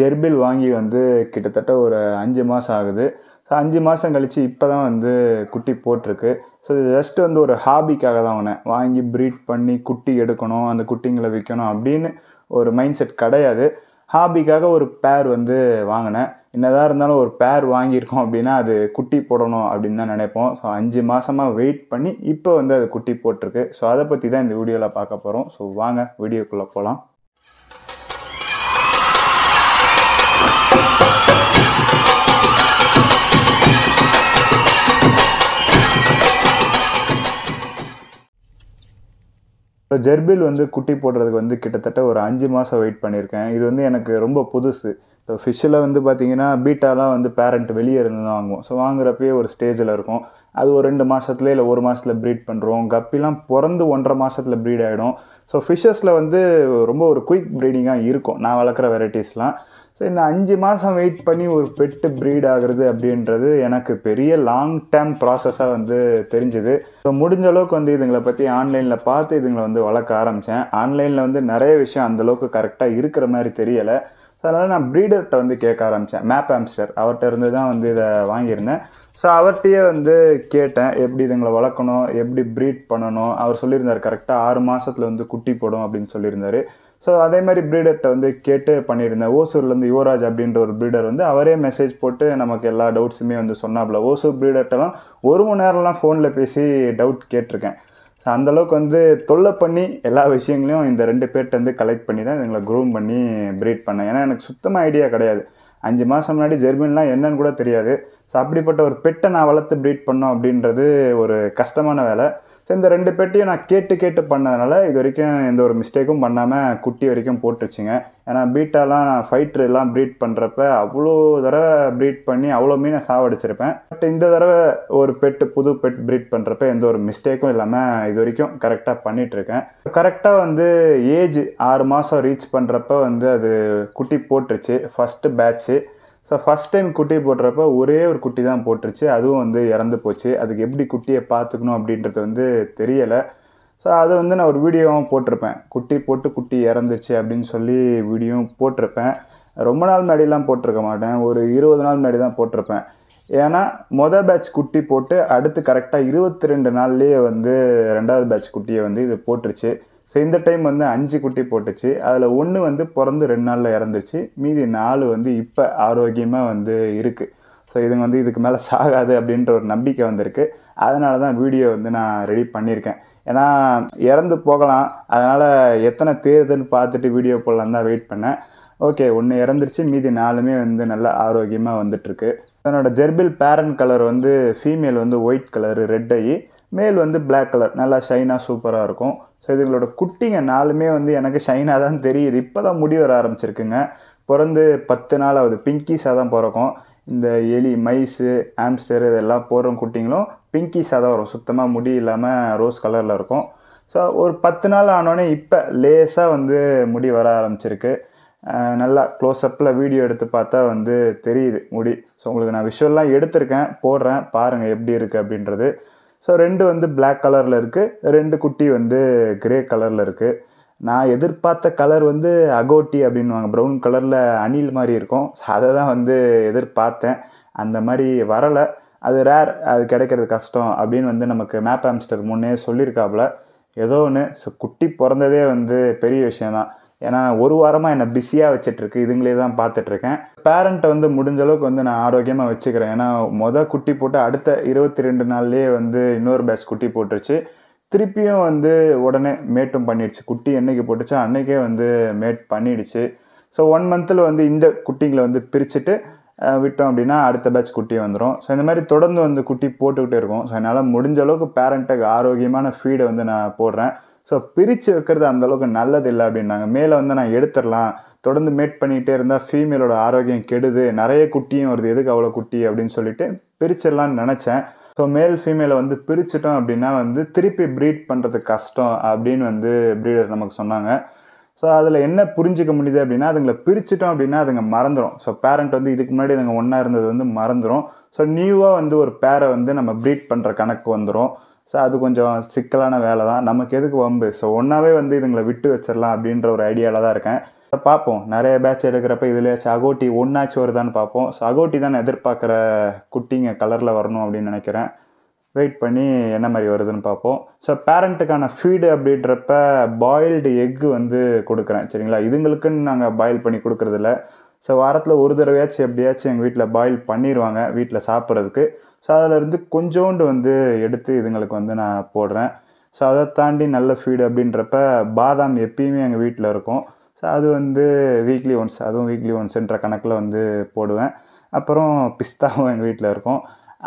ஜெர்பில் வாங்கி வந்து கிட்டத்தட்ட ஒரு அஞ்சு மாதம் ஆகுது ஸோ அஞ்சு மாதம் கழித்து இப்போ தான் வந்து குட்டி போட்டிருக்கு ஸோ இது ஜஸ்ட் வந்து ஒரு ஹாபிக்காக தான் அவனை வாங்கி ப்ரீட் பண்ணி குட்டி எடுக்கணும் அந்த குட்டிங்களை விற்கணும் அப்படின்னு ஒரு மைண்ட் செட் கிடையாது ஹாபிக்காக ஒரு பேர் வந்து வாங்கினேன் என்னதான் இருந்தாலும் ஒரு பேர் வாங்கியிருக்கோம் அப்படின்னா அது குட்டி போடணும் அப்படின்னு தான் நினைப்போம் ஸோ அஞ்சு மாதமாக வெயிட் பண்ணி இப்போ வந்து அது குட்டி போட்டிருக்கு ஸோ அதை பற்றி தான் இந்த வீடியோவில் பார்க்க போகிறோம் ஸோ வாங்க வீடியோக்குள்ளே போகலாம் இப்போ ஜெர்பில் வந்து குட்டி போடுறதுக்கு வந்து கிட்டத்தட்ட ஒரு அஞ்சு மாதம் வெயிட் பண்ணியிருக்கேன் இது வந்து எனக்கு ரொம்ப புதுசு இப்போ ஃபிஷ்ஷில் வந்து பார்த்தீங்கன்னா பீட்டாலாம் வந்து பேரண்ட் வெளியே இருந்து தான் வாங்குவோம் ஸோ வாங்குறப்பயே ஒரு ஸ்டேஜில் இருக்கும் அது ஒரு ரெண்டு மாதத்துலேயே இல்லை ஒரு மாதத்தில் ப்ரீட் பண்ணுறோம் கப்பிலாம் பிறந்து ஒன்றரை மாதத்தில் ப்ரீட் ஆகிடும் ஸோ ஃபிஷ்ஷஸில் வந்து ரொம்ப ஒரு குயிக் ப்ரீடிங்காக இருக்கும் நான் வளர்க்குற வெரைட்டிஸ்லாம் ஸோ இந்த அஞ்சு மாதம் வெயிட் பண்ணி ஒரு பெட்டு ப்ரீட் ஆகுறது அப்படின்றது எனக்கு பெரிய லாங் டேர்ம் ப்ராசஸாக வந்து தெரிஞ்சுது ஸோ முடிஞ்ச அளவுக்கு வந்து இதுங்களை பற்றி ஆன்லைனில் பார்த்து இதுங்களை வந்து வளர்க்க ஆரம்பித்தேன் ஆன்லைனில் வந்து நிறைய விஷயம் அந்தளவுக்கு கரெக்டாக இருக்கிற மாதிரி தெரியலை ஸோ அதனால் நான் ப்ரீடர்கிட்ட வந்து கேட்க ஆரம்பித்தேன் மேப் ஆம்ஸ்டர் அவர்கிட்ட இருந்து தான் வந்து இதை வாங்கியிருந்தேன் ஸோ அவர்கிட்டயே வந்து கேட்டேன் எப்படி இதுங்களை வளர்க்கணும் எப்படி ப்ரீட் பண்ணணும் அவர் சொல்லியிருந்தார் கரெக்டாக ஆறு மாதத்தில் வந்து குட்டி போடும் அப்படின்னு சொல்லியிருந்தார் ஸோ அதே மாதிரி ப்ரீடர்கிட்ட வந்து கேட்டு பண்ணியிருந்தேன் ஓசூர்லேருந்து யுவராஜ் அப்படின்ற ஒரு ப்ரீடர் வந்து அவரே மெசேஜ் போட்டு நமக்கு எல்லா டவுட்ஸுமே வந்து சொன்னாப்புல ஓசூர் ப்ரீடர்கிட்டலாம் ஒரு மணி நேரம்லாம் ஃபோனில் பேசி டவுட் கேட்டிருக்கேன் ஸோ அந்தளவுக்கு வந்து தொல்லை பண்ணி எல்லா விஷயங்களையும் இந்த ரெண்டு பேர்கிட்ட வந்து கலெக்ட் பண்ணி தான் எங்களை க்ரூம் பண்ணி ப்ரீட் பண்ணேன் ஏன்னா எனக்கு சுத்தமாக ஐடியா கிடையாது அஞ்சு மாதம் முன்னாடி ஜெர்மன்லாம் என்னன்னு கூட தெரியாது ஸோ அப்படிப்பட்ட ஒரு பெட்டை நான் வளர்த்து ப்ரீட் பண்ணோம் அப்படின்றது ஒரு கஷ்டமான வேலை ஸோ இந்த ரெண்டு பெட்டியும் நான் கேட்டு கேட்டு பண்ணதுனால இது வரைக்கும் எந்த ஒரு மிஸ்டேக்கும் பண்ணாமல் குட்டி வரைக்கும் போட்டுருச்சுங்க ஏன்னா பீட்டாலாம் நான் எல்லாம் ப்ரீட் பண்ணுறப்ப அவ்வளோ தடவை ப்ரீட் பண்ணி அவ்வளோ மீனை சாவடிச்சிருப்பேன் பட் இந்த தடவை ஒரு பெட்டு புது பெட் ப்ரீட் பண்ணுறப்ப எந்த ஒரு மிஸ்டேக்கும் இல்லாமல் இது வரைக்கும் கரெக்டாக பண்ணிகிட்ருக்கேன் கரெக்டாக வந்து ஏஜ் ஆறு மாதம் ரீச் பண்ணுறப்ப வந்து அது குட்டி போட்டுருச்சு first batch so first time குட்டி போடுறப்ப ஒரே ஒரு குட்டி தான் போட்டுருச்சு அதுவும் வந்து இறந்து போச்சு அதுக்கு எப்படி குட்டியை பார்த்துக்கணும் அப்படின்றது வந்து தெரியலை ஸோ அதை வந்து நான் ஒரு வீடியோவும் போட்டிருப்பேன் குட்டி போட்டு குட்டி இறந்துச்சு அப்படின்னு சொல்லி வீடியோவும் போட்டிருப்பேன் ரொம்ப நாள் முன்னாடிலாம் போட்டிருக்க மாட்டேன் ஒரு இருபது நாள் முன்னாடி தான் போட்டிருப்பேன் ஏன்னா மொதல் பேட்ச் குட்டி போட்டு அடுத்து கரெக்டாக இருபத்தி ரெண்டு நாள்லேயே வந்து ரெண்டாவது பேட்ச் குட்டியை வந்து இது போட்டுருச்சு ஸோ இந்த டைம் வந்து அஞ்சு குட்டி போட்டுச்சு அதில் ஒன்று வந்து பிறந்து ரெண்டு நாளில் இறந்துருச்சு மீதி நாலு வந்து இப்போ ஆரோக்கியமாக வந்து இருக்குது ஸோ இதுங்க வந்து இதுக்கு மேலே சாகாது அப்படின்ற ஒரு நம்பிக்கை வந்திருக்கு அதனால தான் வீடியோ வந்து நான் ரெடி பண்ணியிருக்கேன் ஏன்னா இறந்து போகலாம் அதனால் எத்தனை தேர்துன்னு பார்த்துட்டு வீடியோ போடலாம் தான் வெயிட் பண்ணேன் ஓகே ஒன்று இறந்துருச்சு மீதி நாலுமே வந்து நல்லா ஆரோக்கியமாக வந்துட்டுருக்கு என்னோடய ஜெர்பில் பேரன் கலர் வந்து ஃபீமேல் வந்து ஒயிட் கலரு ரெட் ஐ மேல் வந்து பிளாக் கலர் நல்லா ஷைனாக சூப்பராக இருக்கும் ஸோ இதுங்களோட குட்டிங்க நாலுமே வந்து எனக்கு ஷைனாக தான் தெரியுது இப்போ தான் முடி வர ஆரம்பிச்சிருக்குங்க பிறந்து பத்து நாள் ஆகுது பிங்கிஸாக தான் பிறக்கும் இந்த எலி மைஸு ஆம்ஸ்டர் இதெல்லாம் போடுற குட்டிங்களும் பிங்கிஸாக தான் வரும் சுத்தமாக முடி இல்லாமல் ரோஸ் கலரில் இருக்கும் ஸோ ஒரு பத்து நாள் ஆனோடனே இப்போ லேஸாக வந்து முடி வர ஆரம்பிச்சிருக்கு நல்லா க்ளோஸ்அப்பில் வீடியோ எடுத்து பார்த்தா வந்து தெரியுது முடி ஸோ உங்களுக்கு நான் விஷுவல்லாம் எடுத்திருக்கேன் போடுறேன் பாருங்கள் எப்படி இருக்குது அப்படின்றது ஸோ ரெண்டு வந்து பிளாக் கலரில் இருக்குது ரெண்டு குட்டி வந்து கிரே கலரில் இருக்குது நான் எதிர்பார்த்த கலர் வந்து அகோட்டி அப்படின்வாங்க ப்ரௌன் கலரில் அணில் மாதிரி இருக்கும் அதை தான் வந்து எதிர்பார்த்தேன் அந்த மாதிரி வரலை அது ரேர் அது கிடைக்கிறது கஷ்டம் அப்படின்னு வந்து நமக்கு மேப் ஆம்ஸ்டர் முன்னே சொல்லியிருக்காப்புல ஏதோ ஒன்று ஸோ குட்டி பிறந்ததே வந்து பெரிய விஷயந்தான் ஏன்னா ஒரு வாரமாக என்னை பிஸியாக வச்சிட்ருக்கு இதுங்களே தான் பார்த்துட்ருக்கேன் பேரண்ட்டை வந்து முடிஞ்ச அளவுக்கு வந்து நான் ஆரோக்கியமாக வச்சுக்கிறேன் ஏன்னா மொதல் குட்டி போட்டு அடுத்த இருபத்தி ரெண்டு நாள்லேயே வந்து இன்னொரு பேட்ச் குட்டி போட்டுருச்சு திருப்பியும் வந்து உடனே மேட்டும் பண்ணிடுச்சு குட்டி என்னைக்கு போட்டுச்சோ அன்றைக்கே வந்து மேட் பண்ணிடுச்சு ஸோ ஒன் மந்தில் வந்து இந்த குட்டிங்களை வந்து பிரிச்சுட்டு விட்டோம் அப்படின்னா அடுத்த பேட்ச் குட்டி வந்துடும் ஸோ இந்த மாதிரி தொடர்ந்து வந்து குட்டி போட்டுக்கிட்டே இருக்கும் ஸோ என்னால் முடிஞ்ச அளவுக்கு பேரண்ட்டுக்கு ஆரோக்கியமான ஃபீடை வந்து நான் போடுறேன் ஸோ பிரித்து வைக்கிறது அந்தளவுக்கு நல்லது இல்லை அப்படின்னாங்க மேலே வந்து நான் எடுத்துடலாம் தொடர்ந்து மேட் பண்ணிக்கிட்டே இருந்தால் ஃபீமேலோட ஆரோக்கியம் கெடுது நிறைய குட்டியும் வருது எதுக்கு அவ்வளோ குட்டி அப்படின்னு சொல்லிட்டு பிரிச்சிடலான்னு நினச்சேன் ஸோ மேல் ஃபீமேலை வந்து பிரிச்சிட்டோம் அப்படின்னா வந்து திருப்பி ப்ரீட் பண்ணுறது கஷ்டம் அப்படின்னு வந்து ப்ரீடர் நமக்கு சொன்னாங்க ஸோ அதில் என்ன புரிஞ்சிக்க முடியுது அப்படின்னா அதுங்களை பிரிச்சிட்டோம் அப்படின்னா அதுங்க மறந்துடும் ஸோ பேரண்ட் வந்து இதுக்கு முன்னாடி அதுங்க ஒன்றா இருந்தது வந்து மறந்துடும் ஸோ நியூவாக வந்து ஒரு பேரை வந்து நம்ம ப்ரீட் பண்ணுற கணக்கு வந்துடும் ஸோ அது கொஞ்சம் சிக்கலான வேலை தான் நமக்கு எதுக்கு வம்பு ஸோ ஒன்றாவே வந்து இதுங்களை விட்டு வச்சிடலாம் அப்படின்ற ஒரு ஐடியாவில் தான் இருக்கேன் பார்ப்போம் நிறைய பேட்ச் எடுக்கிறப்ப இதுலேயே சகோட்டி ஒன்றாச்சு வருதான்னு பார்ப்போம் ஸோ அகோட்டி தான் எதிர்பார்க்குற குட்டிங்க கலரில் வரணும் அப்படின்னு நினைக்கிறேன் வெயிட் பண்ணி என்ன மாதிரி வருதுன்னு பார்ப்போம் ஸோ பேரண்ட்டுக்கான ஃபீடு அப்படின்றப்ப பாயில்டு எக்கு வந்து கொடுக்குறேன் சரிங்களா இதுங்களுக்குன்னு நாங்கள் பாயில் பண்ணி கொடுக்குறதில்ல ஸோ வாரத்தில் ஒரு தடவையாச்சும் எப்படியாச்சும் எங்கள் வீட்டில் பாயில் பண்ணிடுவாங்க வீட்டில் சாப்பிட்றதுக்கு ஸோ அதிலிருந்து கொஞ்சோண்டு வந்து எடுத்து இதுங்களுக்கு வந்து நான் போடுறேன் ஸோ அதை தாண்டி நல்ல ஃபீடு அப்படின்றப்ப பாதாம் எப்பயுமே எங்கள் வீட்டில் இருக்கும் ஸோ அது வந்து வீக்லி ஒன்ஸ் அதுவும் வீக்லி ஒன்ஸ்ன்ற கணக்கில் வந்து போடுவேன் அப்புறம் பிஸ்தாவும் எங்கள் வீட்டில் இருக்கும்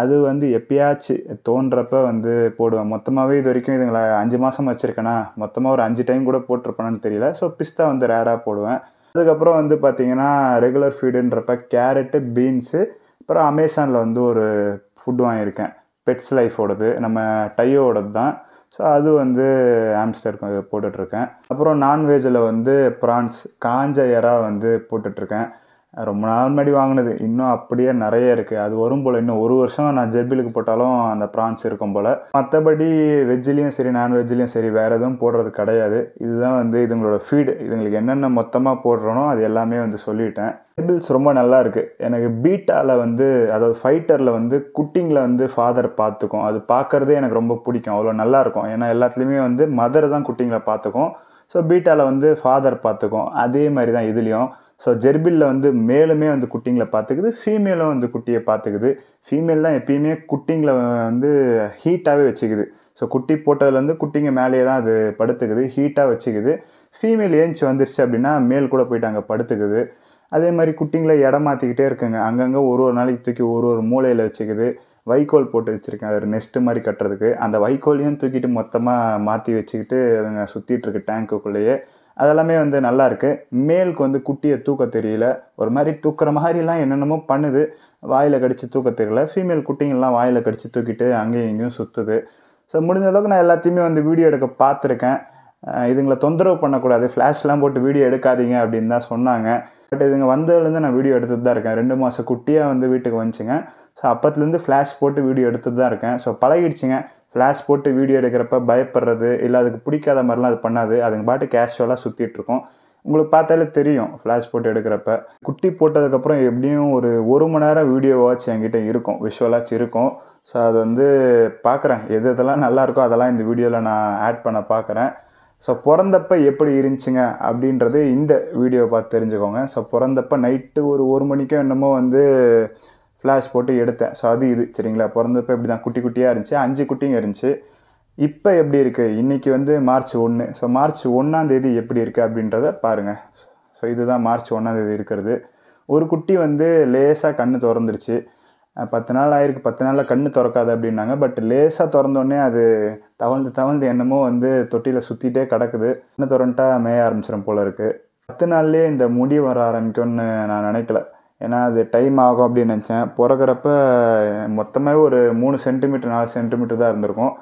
அது வந்து எப்பயாச்சும் தோன்றப்ப வந்து போடுவேன் மொத்தமாகவே இது வரைக்கும் இதுங்களை அஞ்சு மாதம் வச்சுருக்கேனா மொத்தமாக ஒரு அஞ்சு டைம் கூட போட்டிருப்பேனான்னு தெரியல ஸோ பிஸ்தா வந்து ரேராக போடுவேன் அதுக்கப்புறம் வந்து பார்த்திங்கன்னா ரெகுலர் ஃபீடுன்றப்ப கேரட்டு பீன்ஸு அப்புறம் அமேசானில் வந்து ஒரு ஃபுட் வாங்கியிருக்கேன் பெட்ஸ் லைஃபோடது நம்ம டையோடது தான் ஸோ அது வந்து ஆம்ஸ்டருக்கு போட்டுட்ருக்கேன் அப்புறம் நான்வெஜ்ஜில் வந்து ப்ரான்ஸ் காஞ்ச எறா வந்து போட்டுட்ருக்கேன் ரொம்ப நாள் முன்னாடி வாங்கினது இன்னும் அப்படியே நிறைய இருக்குது அது வரும் போல் இன்னும் ஒரு வருஷம் நான் ஜெர்பிலுக்கு போட்டாலும் அந்த ப்ரான்ஸ் இருக்கும் போல் மற்றபடி வெஜ்ஜிலையும் சரி நான்வெஜ்லேயும் சரி வேறு எதுவும் போடுறது கிடையாது இதுதான் வந்து இதுங்களோட ஃபீடு இதுங்களுக்கு என்னென்ன மொத்தமாக போடுறனோ அது எல்லாமே வந்து சொல்லிட்டேன் டேபிள்ஸ் ரொம்ப நல்லா இருக்குது எனக்கு பீட்டாவில் வந்து அதாவது ஃபைட்டரில் வந்து குட்டிங்கில் வந்து ஃபாதர் பார்த்துக்கும் அது பார்க்குறதே எனக்கு ரொம்ப பிடிக்கும் அவ்வளோ நல்லாயிருக்கும் ஏன்னா எல்லாத்துலேயுமே வந்து மதர் தான் குட்டிங்கில் பார்த்துக்கும் ஸோ பீட்டாவில் வந்து ஃபாதர் பார்த்துக்கும் அதே மாதிரி தான் இதுலேயும் ஸோ ஜெர்பிலில் வந்து மேலுமே வந்து குட்டிங்களை பார்த்துக்குது ஃபீமேலும் வந்து குட்டியை பார்த்துக்குது ஃபீமேல் தான் எப்பயுமே குட்டிங்களை வந்து ஹீட்டாகவே வச்சுக்குது ஸோ குட்டி போட்டதுலேருந்து குட்டிங்க மேலேயே தான் அது படுத்துக்குது ஹீட்டாக வச்சுக்குது ஃபீமேல் ஏஞ்சி வந்துருச்சு அப்படின்னா மேல் கூட போயிட்டு அங்கே படுத்துக்குது அதே மாதிரி குட்டிங்களை இடம் மாற்றிக்கிட்டே இருக்குங்க அங்கங்கே ஒரு ஒரு நாளைக்கு தூக்கி ஒரு ஒரு மூலையில் வச்சுக்குது வைக்கோல் போட்டு வச்சுருக்கேன் ஒரு நெஸ்ட்டு மாதிரி கட்டுறதுக்கு அந்த வைக்கோலையும் தூக்கிட்டு மொத்தமாக மாற்றி வச்சுக்கிட்டு அதுங்க சுற்றிட்டுருக்கு டேங்க்குக்குள்ளேயே அதெல்லாமே வந்து நல்லாயிருக்கு மேலுக்கு வந்து குட்டியை தூக்க தெரியல ஒரு மாதிரி தூக்குற மாதிரிலாம் என்னென்னமோ பண்ணுது வாயில் கடித்து தூக்க தெரியல ஃபீமேல் குட்டிங்கெல்லாம் வாயில் கடித்து தூக்கிட்டு அங்கேயும் இங்கேயும் சுற்றுது ஸோ முடிஞ்ச அளவுக்கு நான் எல்லாத்தையுமே வந்து வீடியோ எடுக்க பார்த்துருக்கேன் இதுங்களை தொந்தரவு பண்ணக்கூடாது ஃப்ளாஷ்லாம் போட்டு வீடியோ எடுக்காதீங்க அப்படின்னு தான் சொன்னாங்க பட் இதுங்க வந்ததுலேருந்து நான் வீடியோ எடுத்துகிட்டு தான் இருக்கேன் ரெண்டு மாதம் குட்டியாக வந்து வீட்டுக்கு வந்துச்சுங்க ஸோ அப்பத்துலேருந்து ஃப்ளாஷ் போட்டு வீடியோ எடுத்துகிட்டு தான் இருக்கேன் ஸோ பழகிடுச்சுங்க ஃப்ளாஷ் போட்டு வீடியோ எடுக்கிறப்ப பயப்படுறது இல்லை அதுக்கு பிடிக்காத மாதிரிலாம் அது பண்ணாது அதுங்க பாட்டு கேஷுவலாக சுற்றிட்டுருக்கோம் உங்களுக்கு பார்த்தாலே தெரியும் ஃப்ளாஷ் போட்டு எடுக்கிறப்ப குட்டி போட்டதுக்கப்புறம் எப்படியும் ஒரு ஒரு மணி நேரம் வீடியோ வாட்ச் என்கிட்ட இருக்கும் விஷுவலாச்சு இருக்கும் ஸோ அது வந்து பார்க்குறேன் எது இதெல்லாம் நல்லாயிருக்கோ அதெல்லாம் இந்த வீடியோவில் நான் ஆட் பண்ண பார்க்குறேன் ஸோ பிறந்தப்ப எப்படி இருந்துச்சுங்க அப்படின்றது இந்த வீடியோவை பார்த்து தெரிஞ்சுக்கோங்க ஸோ பிறந்தப்ப நைட்டு ஒரு ஒரு மணிக்கோ என்னமோ வந்து ஃப்ளாஷ் போட்டு எடுத்தேன் ஸோ அது இது சரிங்களா பிறந்தப்போ இப்படி தான் குட்டி குட்டியாக இருந்துச்சு அஞ்சு குட்டியும் இருந்துச்சு இப்போ எப்படி இருக்குது இன்றைக்கி வந்து மார்ச் ஒன்று ஸோ மார்ச் ஒன்றாந்தேதி எப்படி இருக்குது அப்படின்றத பாருங்கள் ஸோ இதுதான் மார்ச் ஒன்றாந்தேதி இருக்கிறது ஒரு குட்டி வந்து லேசாக கண் திறந்துருச்சு பத்து நாள் ஆயிருக்கு பத்து நாளில் கண் திறக்காது அப்படின்னாங்க பட் லேசாக திறந்தோடனே அது தவழ்ந்து தவழ்ந்து என்னமோ வந்து தொட்டியில் சுற்றிட்டே கிடக்குது கண்ணு திறன்ட்டா மேய ஆரம்பிச்சிடும் போல இருக்குது பத்து நாள்லேயே இந்த முடி வர ஆரம்பிக்கும்னு நான் நினைக்கல ஏன்னா அது டைம் ஆகும் அப்படின்னு நினச்சேன் பிறக்கிறப்ப மொத்தமாகவே ஒரு மூணு சென்டிமீட்டர் நாலு சென்டிமீட்டர் தான் இருந்திருக்கும்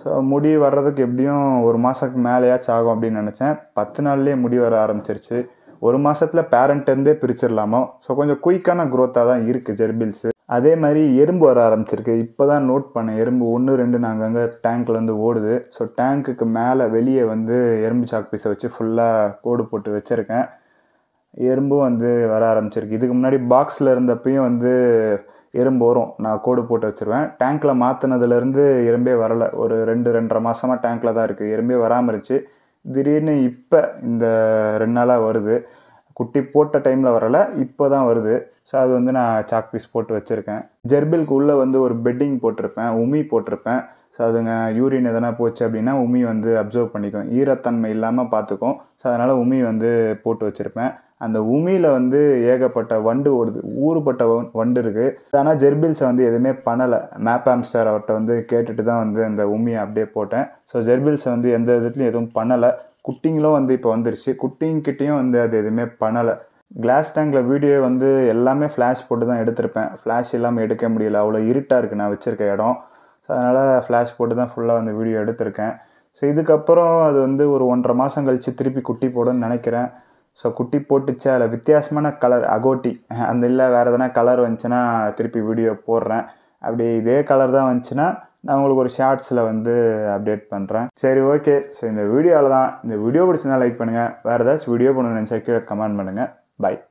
ஸோ முடி வர்றதுக்கு எப்படியும் ஒரு மாதத்துக்கு மேலேயாச்சும் ஆகும் அப்படின்னு நினச்சேன் பத்து நாள்லேயே முடி வர ஆரம்பிச்சிருச்சு ஒரு மாதத்தில் பேரண்ட்டேருந்தே பிரிச்சிடலாமோ ஸோ கொஞ்சம் குயிக்கான க்ரோத்தாக தான் இருக்குது ஜெர்பில்ஸு அதே மாதிரி எறும்பு வர ஆரம்பிச்சிருக்கு இப்போ தான் நோட் பண்ணேன் எறும்பு ஒன்று ரெண்டு நாங்கள் அங்கே டேங்க்லேருந்து ஓடுது ஸோ டேங்க்குக்கு மேலே வெளியே வந்து எறும்பு சாக் பீஸை வச்சு ஃபுல்லாக கோடு போட்டு வச்சுருக்கேன் எறும்பும் வந்து வர ஆரம்பிச்சிருக்கு இதுக்கு முன்னாடி பாக்ஸில் இருந்தப்பையும் வந்து எறும்பு வரும் நான் கோடு போட்டு வச்சுருவேன் டேங்க்கில் மாற்றினதுலேருந்து எறும்பே வரலை ஒரு ரெண்டு ரெண்டரை மாதமாக டேங்க்கில் தான் இருக்குது எறும்பே வராமல் இருந்துச்சு திடீர்னு இப்போ இந்த ரெண்டு நாளாக வருது குட்டி போட்ட டைமில் வரலை இப்போ தான் வருது ஸோ அது வந்து நான் சாக் பீஸ் போட்டு வச்சுருக்கேன் ஜெர்பிலுக்கு உள்ளே வந்து ஒரு பெட்டிங் போட்டிருப்பேன் உமி போட்டிருப்பேன் ஸோ அதுங்க யூரின் எதனா போச்சு அப்படின்னா உமி வந்து அப்சர்வ் பண்ணிக்கும் ஈரத்தன்மை இல்லாமல் பார்த்துக்கும் ஸோ அதனால் உமி வந்து போட்டு வச்சுருப்பேன் அந்த உமியில் வந்து ஏகப்பட்ட வண்டு ஓடுது ஊறுபட்ட வண்டு இருக்குது ஆனால் ஜெர்பில்ஸை வந்து எதுவுமே பண்ணலை மேப் ஆம்ஸ்டர் அவர்கிட்ட வந்து கேட்டுட்டு தான் வந்து அந்த உமியை அப்படியே போட்டேன் ஸோ ஜெர்பில்ஸை வந்து எந்த விதத்துலையும் எதுவும் பண்ணலை குட்டிங்களும் வந்து இப்போ வந்துருச்சு குட்டிங்கிட்டேயும் வந்து அது எதுவுமே பண்ணலை கிளாஸ் டேங்கில் வீடியோ வந்து எல்லாமே ஃப்ளாஷ் போட்டு தான் எடுத்திருப்பேன் ஃப்ளாஷ் இல்லாமல் எடுக்க முடியல அவ்வளோ இருட்டாக இருக்குது நான் வச்சுருக்க இடம் ஸோ அதனால் ஃப்ளாஷ் போட்டு தான் ஃபுல்லாக வந்து வீடியோ எடுத்திருக்கேன் ஸோ இதுக்கப்புறம் அது வந்து ஒரு ஒன்றரை மாதம் கழித்து திருப்பி குட்டி போடுன்னு நினைக்கிறேன் ஸோ குட்டி போட்டுச்சு அதில் வித்தியாசமான கலர் அகோட்டி அந்த இல்லை வேறு எதனா கலர் வந்துச்சுன்னா திருப்பி வீடியோ போடுறேன் அப்படி இதே கலர் தான் வந்துச்சுன்னா நான் உங்களுக்கு ஒரு ஷார்ட்ஸில் வந்து அப்டேட் பண்ணுறேன் சரி ஓகே ஸோ இந்த வீடியோவில் தான் இந்த வீடியோ பிடிச்சிருந்தா லைக் பண்ணுங்கள் வேறு ஏதாச்சும் வீடியோ பண்ணணும் நினச்சா கீழே கமெண்ட் பண்ணுங்கள் பாய்